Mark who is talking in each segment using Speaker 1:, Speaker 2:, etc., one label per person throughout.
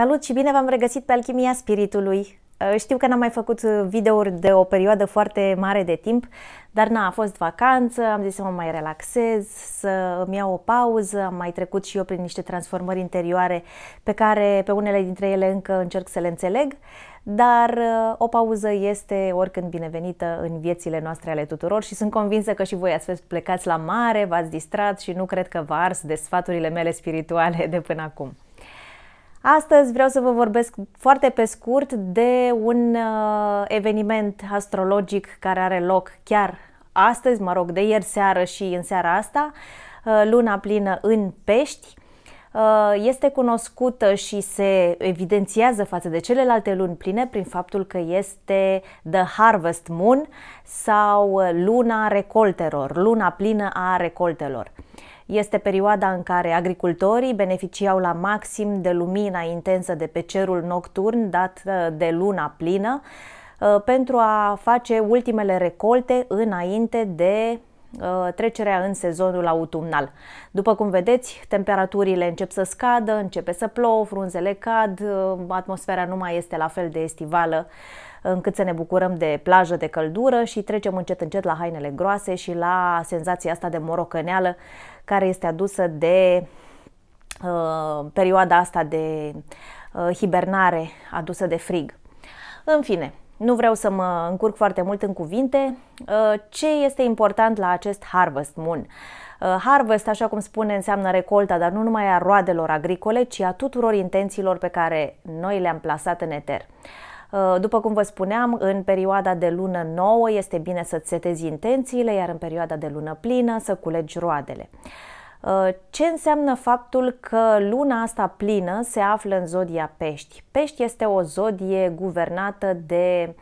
Speaker 1: Salut și bine v-am regăsit pe Alchimia Spiritului! Uh, știu că n-am mai făcut uh, videouri de o perioadă foarte mare de timp, dar n a fost vacanță, am zis să mă mai relaxez, să îmi iau o pauză, am mai trecut și eu prin niște transformări interioare pe care pe unele dintre ele încă încerc să le înțeleg, dar uh, o pauză este oricând binevenită în viețile noastre ale tuturor și sunt convinsă că și voi ați fost plecați la mare, v-ați distrat și nu cred că v ars de sfaturile mele spirituale de până acum. Astăzi vreau să vă vorbesc foarte pe scurt de un uh, eveniment astrologic care are loc chiar astăzi, mă rog, de ieri seară și în seara asta, uh, luna plină în pești uh, este cunoscută și se evidențiază față de celelalte luni pline prin faptul că este The Harvest Moon sau luna recoltelor, luna plină a recoltelor. Este perioada în care agricultorii beneficiau la maxim de lumina intensă de pe cerul nocturn dat de luna plină uh, pentru a face ultimele recolte înainte de Uh, trecerea în sezonul autumnal. După cum vedeți, temperaturile încep să scadă, începe să plouă, frunzele cad, uh, atmosfera nu mai este la fel de estivală încât să ne bucurăm de plajă, de căldură și trecem încet încet la hainele groase și la senzația asta de morocăneală care este adusă de uh, perioada asta de uh, hibernare adusă de frig. În fine, nu vreau să mă încurc foarte mult în cuvinte. Uh, ce este important la acest Harvest Moon? Uh, harvest, așa cum spune, înseamnă recolta, dar nu numai a roadelor agricole, ci a tuturor intențiilor pe care noi le-am plasat în eter. Uh, după cum vă spuneam, în perioada de lună nouă este bine să-ți setezi intențiile, iar în perioada de lună plină să culegi roadele. Uh, ce înseamnă faptul că luna asta plină se află în zodia Pești? Pești este o zodie guvernată de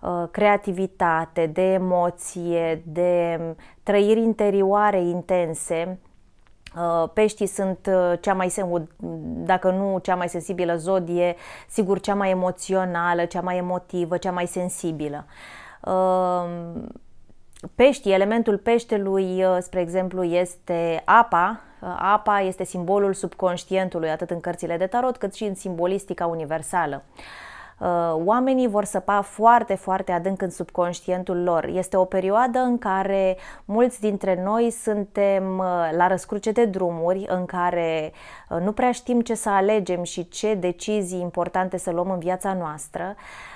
Speaker 1: uh, creativitate, de emoție, de trăiri interioare intense. Uh, peștii sunt cea mai, dacă nu cea mai sensibilă zodie, sigur cea mai emoțională, cea mai emotivă, cea mai sensibilă pești, elementul peștelui, uh, spre exemplu, este apa. Uh, apa este simbolul subconștientului, atât în cărțile de tarot, cât și în simbolistica universală. Uh, oamenii vor săpa foarte, foarte adânc în subconștientul lor. Este o perioadă în care mulți dintre noi suntem uh, la răscruce de drumuri, în care uh, nu prea știm ce să alegem și ce decizii importante să luăm în viața noastră,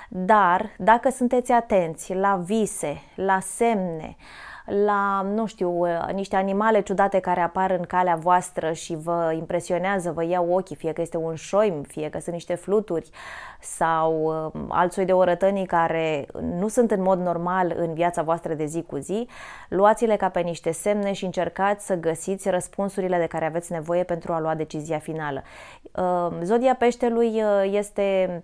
Speaker 1: dar dacă sunteți atenți la vise, la semne, la, nu știu, uh, niște animale ciudate care apar în calea voastră și vă impresionează, vă iau ochii, fie că este un șoim, fie că sunt niște fluturi sau uh, alți de orătănii care nu sunt în mod normal în viața voastră de zi cu zi, luați-le ca pe niște semne și încercați să găsiți răspunsurile de care aveți nevoie pentru a lua decizia finală. Uh, zodia peștelui este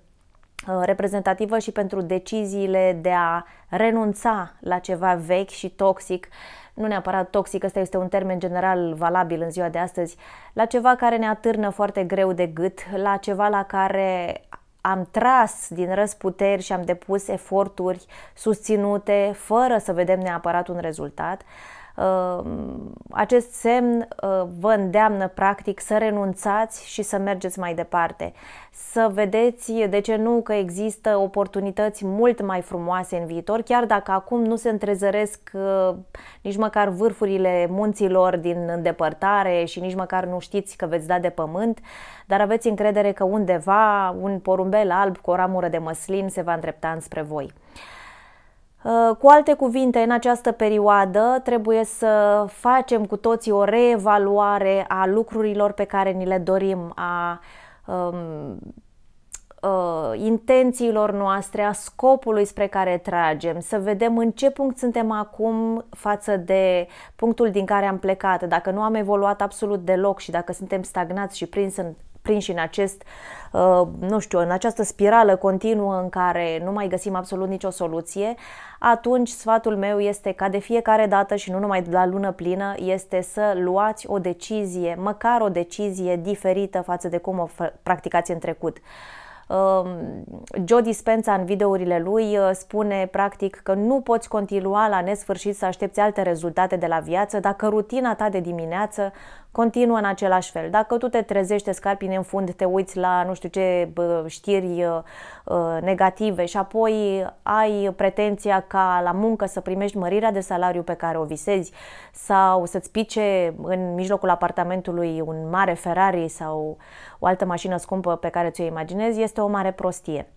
Speaker 1: Uh, reprezentativă și pentru deciziile de a renunța la ceva vechi și toxic, nu neapărat toxic, ăsta este un termen general valabil în ziua de astăzi, la ceva care ne atârnă foarte greu de gât, la ceva la care am tras din răsputeri și am depus eforturi susținute fără să vedem neapărat un rezultat. Uh, Ehm, acest semn eh, vă îndeamnă practic să renunțați și să mergeți mai departe, să vedeți de ce nu că există oportunități mult mai frumoase în viitor, chiar dacă acum nu se întrezăresc eh, nici măcar vârfurile munților din îndepărtare și nici măcar nu știți că veți da de pământ, dar aveți încredere că undeva un porumbel alb cu o ramură de măslin se va îndrepta înspre voi. Uh, cu alte cuvinte, în această perioadă trebuie să facem cu toții o reevaluare a lucrurilor pe care ni le dorim, a um, uh, intențiilor noastre, a scopului spre care tragem, să vedem în ce punct suntem acum față de punctul din care am plecat, dacă nu am evoluat absolut deloc și dacă suntem stagnați și prins în, prinși în acest, uh, nu știu, în această spirală continuă în care nu mai găsim absolut nicio soluție, atunci sfatul meu este ca de fiecare dată și nu numai la lună plină, este să luați o decizie, măcar o decizie diferită față de cum o practicați în trecut. Um, Joe Dispenza în videourile lui uh, spune practic că nu poți continua la nesfârșit să aștepți alte rezultate de la viață dacă rutina ta de dimineață continuă în același fel. Dacă tu te trezești, te scarpine în fund, te uiți la nu știu ce știri uh, uh, negative și apoi ai pretenția ca la muncă să primești mărirea de salariu pe care o visezi sau să-ți pice în mijlocul apartamentului un mare Ferrari sau o altă mașină scumpă pe care ți-o imaginezi, este o mare prostie.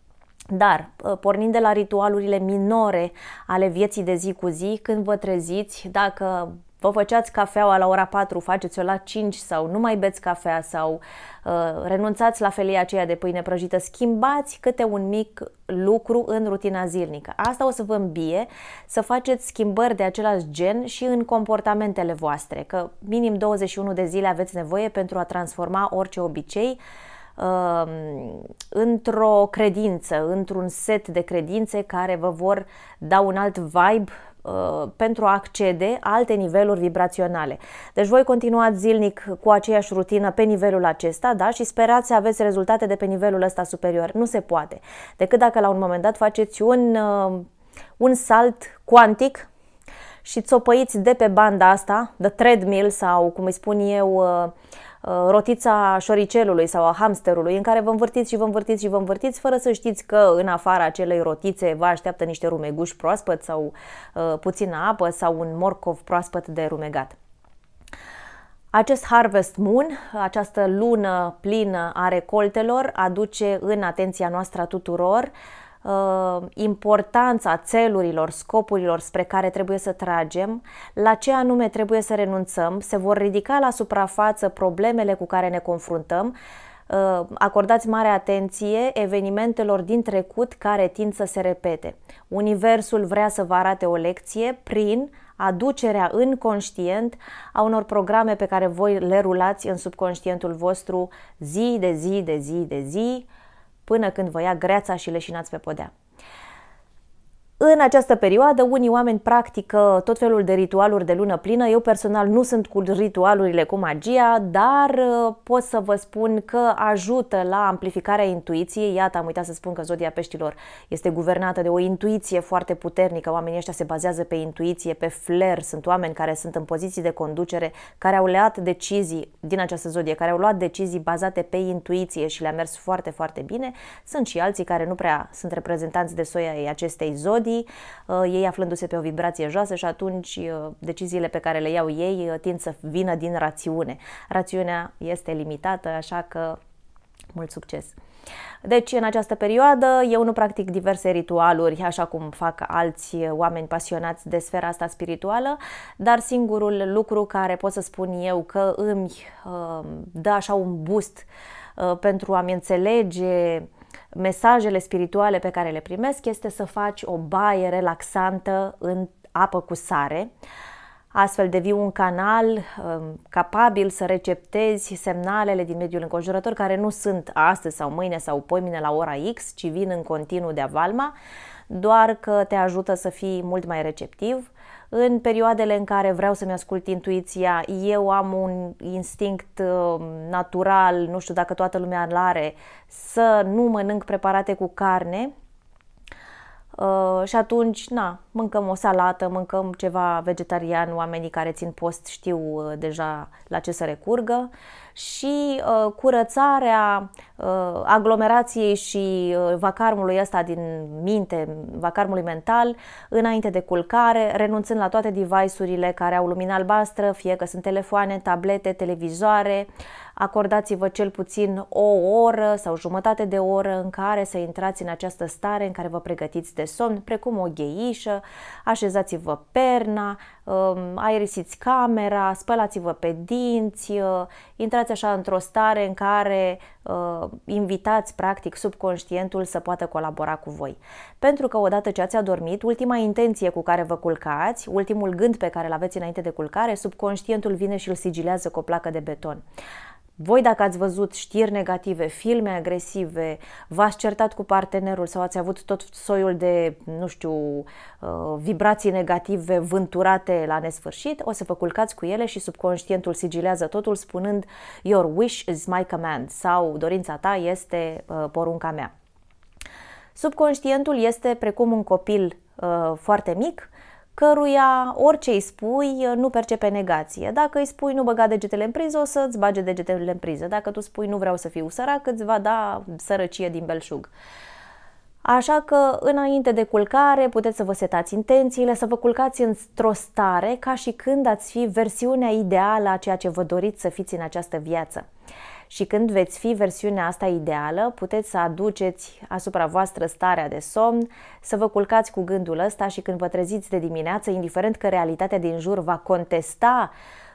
Speaker 1: Dar, uh, pornind de la ritualurile minore ale vieții de zi cu zi, când vă treziți, dacă vă făceați cafeaua la ora 4, faceți-o la 5 sau nu mai beți cafea sau uh, renunțați la felia aceea de pâine prăjită, schimbați câte un mic lucru în rutina zilnică. Asta o să vă îmbie să faceți schimbări de același gen și în comportamentele voastre, că minim 21 de zile aveți nevoie pentru a transforma orice obicei uh, într-o credință, într-un set de credințe care vă vor da un alt vibe Uh, pentru a accede alte niveluri vibraționale. Deci voi continuați zilnic cu aceeași rutină pe nivelul acesta da? și sperați să aveți rezultate de pe nivelul ăsta superior. Nu se poate. Decât dacă la un moment dat faceți un, uh, un salt cuantic și țopăiți de pe banda asta, de treadmill sau cum îi spun eu, uh, Uh, rotița șoricelului sau a hamsterului în care vă învârtiți și vă învârtiți și vă învârtiți fără să știți că în afara acelei rotițe vă așteaptă niște rumeguși proaspăt sau uh, puțină apă sau un morcov proaspăt de rumegat. Acest Harvest Moon, această lună plină a recoltelor, aduce în atenția noastră a tuturor uh, uh, importanța țelurilor, scopurilor spre care trebuie să tragem, la ce anume trebuie să renunțăm, se vor ridica la suprafață problemele cu care ne confruntăm, uh, acordați mare atenție evenimentelor din trecut care tind să se repete. Universul vrea să vă arate o lecție prin aducerea în conștient a unor programe pe care voi le rulați în subconștientul vostru zi de zi de zi de zi, de zi până când vă ia greața și leșinați pe podea. În această perioadă, unii oameni practică tot felul de ritualuri de lună plină. Eu personal nu sunt cu ritualurile cu magia, dar uh, pot să vă spun că ajută la amplificarea intuiției. Iată, am uitat să spun că Zodia Peștilor este guvernată de o intuiție foarte puternică. Oamenii ăștia se bazează pe intuiție, pe flair. Sunt oameni care sunt în poziții de conducere, care au luat decizii din această zodie, care au luat decizii bazate pe intuiție și le-a mers foarte, foarte bine. Sunt și alții care nu prea sunt reprezentanți de soia acestei zodii alții, uh, ei aflându-se pe o vibrație joasă și atunci uh, deciziile pe care le iau ei uh, tind să vină din rațiune. Rațiunea este limitată, așa că mult succes! Deci, în această perioadă, eu nu practic diverse ritualuri, așa cum fac alți oameni pasionați de sfera asta spirituală, dar singurul lucru care pot să spun eu că îmi uh, dă așa un boost uh, pentru a-mi înțelege uh, mesajele spirituale pe care le primesc este să faci o baie relaxantă în apă cu sare, astfel devii un canal um, capabil să receptezi semnalele din mediul înconjurător care nu sunt astăzi sau mâine sau poimine la ora X, ci vin în continuu de avalma, doar că te ajută să fii mult mai receptiv în perioadele în care vreau să-mi ascult intuiția, eu am un instinct um, natural, nu știu dacă toată lumea îl are, să nu mănânc preparate cu carne, Uh, și atunci, na, mâncăm o salată, mâncăm ceva vegetarian, oamenii care țin post știu uh, deja la ce să recurgă și uh, curățarea uh, aglomerației și uh, vacarmului ăsta din minte, vacarmului mental, înainte de culcare, renunțând la toate device-urile care au lumină albastră, fie că sunt telefoane, tablete, televizoare, uh, acordați-vă cel puțin o oră sau jumătate de oră în care să intrați în această stare în care vă pregătiți de somn, precum o gheișă, așezați-vă perna, um, aerisiți camera, spălați-vă pe dinți, uh, intrați așa într-o stare în care uh, invitați practic subconștientul să poată colabora cu voi. Pentru că odată ce ați adormit, ultima intenție cu care vă culcați, ultimul gând pe care îl aveți înainte de culcare, subconștientul vine și îl sigilează cu o placă de beton. Voi dacă ați văzut știri negative, filme agresive, v-ați certat cu partenerul sau ați avut tot soiul de, nu știu, uh, vibrații negative vânturate la nesfârșit, o să vă culcați cu ele și subconștientul sigilează totul spunând Your wish is my command sau dorința ta este uh, porunca mea. Subconștientul este precum un copil uh, foarte mic căruia orice îi spui uh, nu percepe negație. Dacă îi spui nu băga degetele în priză, o să-ți bage degetele în priză. Dacă tu spui nu vreau să fiu sărac, îți va da sărăcie din belșug. Așa că înainte de culcare puteți să vă setați intențiile, să vă culcați într-o stare ca și când ați fi versiunea ideală a ceea ce vă doriți să fiți în această viață și când veți fi versiunea asta ideală, puteți să aduceți asupra voastră starea de somn, să vă culcați cu gândul ăsta și când vă treziți de dimineață, indiferent că realitatea din jur va contesta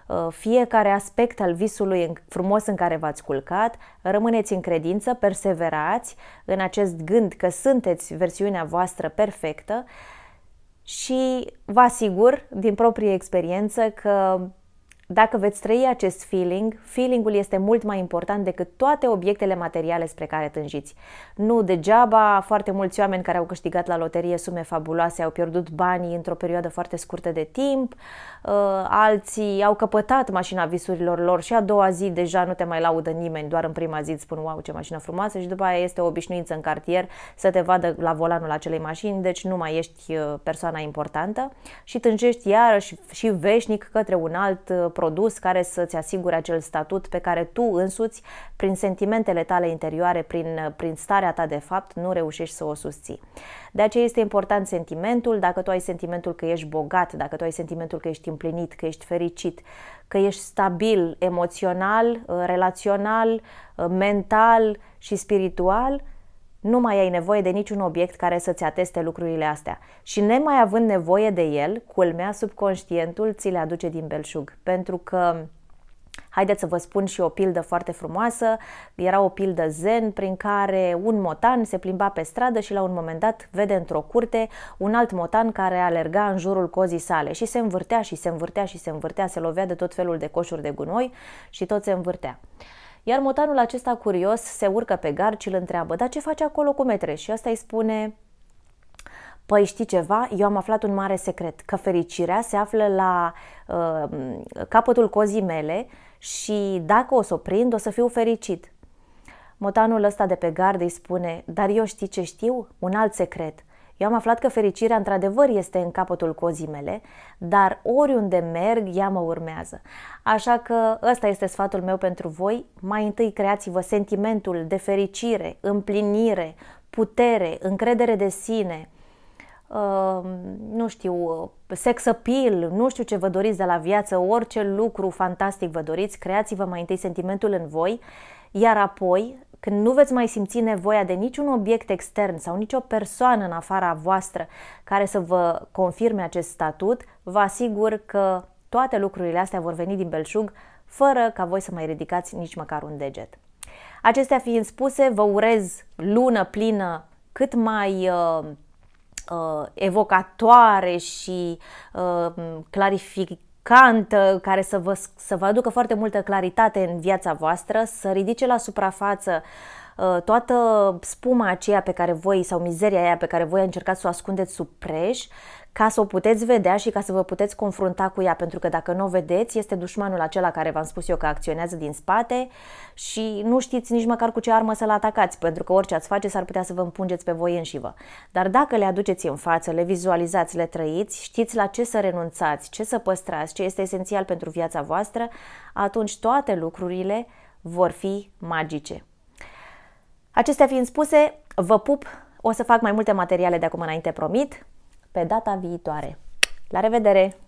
Speaker 1: uh, fiecare aspect al visului frumos în care v-ați culcat, rămâneți în credință, perseverați în acest gând că sunteți versiunea voastră perfectă și vă asigur din proprie experiență că dacă veți trăi acest feeling, feelingul este mult mai important decât toate obiectele materiale spre care tânjiți. Nu degeaba, foarte mulți oameni care au câștigat la loterie sume fabuloase au pierdut banii într-o perioadă foarte scurtă de timp, ă, alții au căpătat mașina visurilor lor și a doua zi deja nu te mai laudă nimeni, doar în prima zi îți spun, wow, ce mașină frumoasă și după aia este o obișnuință în cartier să te vadă la volanul acelei mașini, deci nu mai ești ă, persoana importantă și tânjești iarăși și veșnic către un alt ă, produs care să-ți asigure acel statut pe care tu însuți, prin sentimentele tale interioare, prin, prin starea ta de fapt, nu reușești să o susții. De aceea este important sentimentul, dacă tu ai sentimentul că ești bogat, dacă tu ai sentimentul că ești împlinit, că ești fericit, că ești stabil emoțional, relațional, mental și spiritual, nu mai ai nevoie de niciun obiect care să-ți ateste lucrurile astea. Și nemai având nevoie de el, culmea subconștientul ți le aduce din belșug. Pentru că Haideți să vă spun și o pildă foarte frumoasă. Era o pildă zen prin care un motan se plimba pe stradă și la un moment dat vede într-o curte un alt motan care alerga în jurul cozii sale și se învârtea și se învârtea și se învârtea, se lovea de tot felul de coșuri de gunoi și tot se învârtea. Iar motanul acesta curios se urcă pe și îl întreabă, dar ce face acolo cu metre? Și asta îi spune, Păi știi ceva, eu am aflat un mare secret, că fericirea se află la uh, capătul cozii mele și dacă o să o prind, o să fiu fericit. Motanul ăsta de pe gard îi spune, dar eu știi ce știu? Un alt secret. Eu am aflat că fericirea într-adevăr este în capătul cozii mele, dar oriunde merg, ea mă urmează. Așa că ăsta este sfatul meu pentru voi. Mai întâi creați-vă sentimentul de fericire, împlinire, putere, încredere de sine, Uh, nu știu, sex appeal, nu știu ce vă doriți de la viață, orice lucru fantastic vă doriți, creați-vă mai întâi sentimentul în voi, iar apoi când nu veți mai simți nevoia de niciun obiect extern sau nicio persoană în afara voastră care să vă confirme acest statut, vă asigur că toate lucrurile astea vor veni din belșug fără ca voi să mai ridicați nici măcar un deget. Acestea fiind spuse, vă urez lună plină cât mai uh, uh, evocatoare și uh, clarific cantă, care să vă, să vă aducă foarte multă claritate în viața voastră, să ridice la suprafață uh, Uh, toată spuma aceea pe care voi sau mizeria aia pe care voi încercați să o ascundeți sub preș, ca să o puteți vedea și ca să vă puteți confrunta cu ea, pentru că dacă nu o vedeți, este dușmanul acela care v-am spus eu că acționează din spate și nu știți nici măcar cu ce armă să-l atacați, pentru că orice ați face s-ar putea să vă împungeți pe voi înșivă. Dar dacă le aduceți în față, le vizualizați, le trăiți, știți la ce să renunțați, ce să păstrați, ce este esențial pentru viața voastră, atunci toate lucrurile vor fi magice. Acestea fiind spuse, vă pup, o să fac mai multe materiale de acum înainte, promit, pe data viitoare. La revedere!